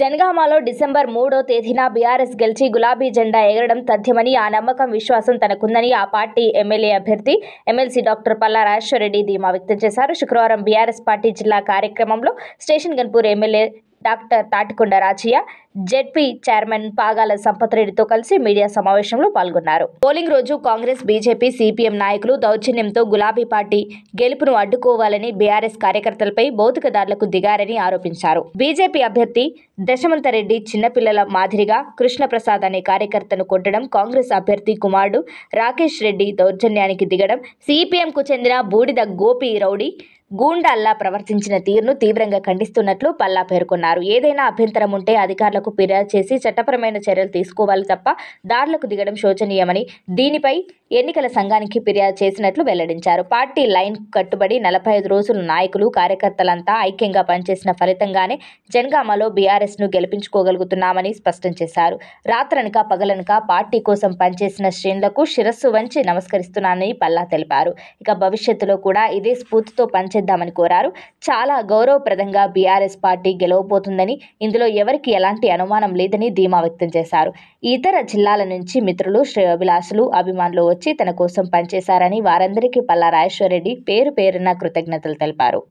జనగామలో December మూడో తేదీన BRS గెలిచి గులాబీ జెండా ఎగరడం తథ్యమని ఆ నమ్మకం విశ్వాసం తనకుందని ఆ పార్టీ ఎమ్మెల్యే అభ్యర్థి ఎమ్మెల్సీ డాక్టర్ పల్లా రాజేశ్వరరెడ్డి ధీమా వ్యక్తం చేశారు శుక్రవారం బీఆర్ఎస్ పార్టీ జిల్లా కార్యక్రమంలో station Ghanpur MLA doctor Tatikonda Rajaiah ZP chairman Pagala Sampath రెడ్డితో కలిసి మీడియా సమావేశంలో పాల్గొన్నారు పోలింగ్ రోజు కాంగ్రెస్ బీజేపీ సిపిఎం నాయకులు దౌర్జన్యంతో గులాబీ పార్టీ గెలుపును అడ్డుకోవాలని బీఆర్ఎస్ కార్యకర్తలపై భౌతికదారులకు దిగారని ఆరోపించారు బీజేపీ అభ్యర్థి రెడ్డి చిన్నపిల్లల మాదిరిగా కృష్ణప్రసాద్ అనే కార్యకర్తను కొట్టడం కాంగ్రెస్ అభ్యర్థి కుమారుడు రాకేష్ రెడ్డి దౌర్జన్యానికి దిగడం సిపిఎంకు చెందిన బూడిద గోపి రౌడీ గూండాల్లా ప్రవర్తించిన తీరును తీవ్రంగా ఖండిస్తున్నట్లు పల్లా పేర్కొన్నారు ఏదైనా అభ్యంతరం ఉంటే అధికారులకు నిందితులకు ఫిర్యాదు చేసి చట్టపరమైన చర్యలు తీసుకోవాలి తప్ప దారులకు దిగడం శోచనీయమని దీనిపై ఎన్నికల సంఘానికి ఫిర్యాదు చేసినట్లు వెల్లడించారు పార్టీ లైన్ కట్టుబడి నలభై ఐదు రోజులు నాయకులు కార్యకర్తలంతా ఐక్యంగా పనిచేసిన ఫలితంగానే జనగామలో బీఆర్ఎస్ను గెలిపించుకోగలుగుతున్నామని స్పష్టం చేశారు రాత్రనక పగలనక పార్టీ కోసం పనిచేసిన శ్రేణులకు శిరస్సు వంచి నమస్కరిస్తున్నానని పల్లా తెలిపారు ఇక భవిష్యత్తులో కూడా ఇదే స్ఫూర్తితో పనిచేద్దామని కోరారు చాలా గౌరవప్రదంగా బీఆర్ఎస్ పార్టీ గెలవబోతుందని ఇందులో ఎవరికి ఎలాంటి అనుమానం లేదని ధీమా వ్యక్తం చేశారు ఇతర జిల్లాల నుంచి మిత్రులు శ్రేయోభిలాషులు అభిమానులు వచ్చి తన కోసం పనిచేశారని వారందరికీ పల్లా రెడ్డి పేరు పేరున కృతజ్ఞతలు తెలిపారు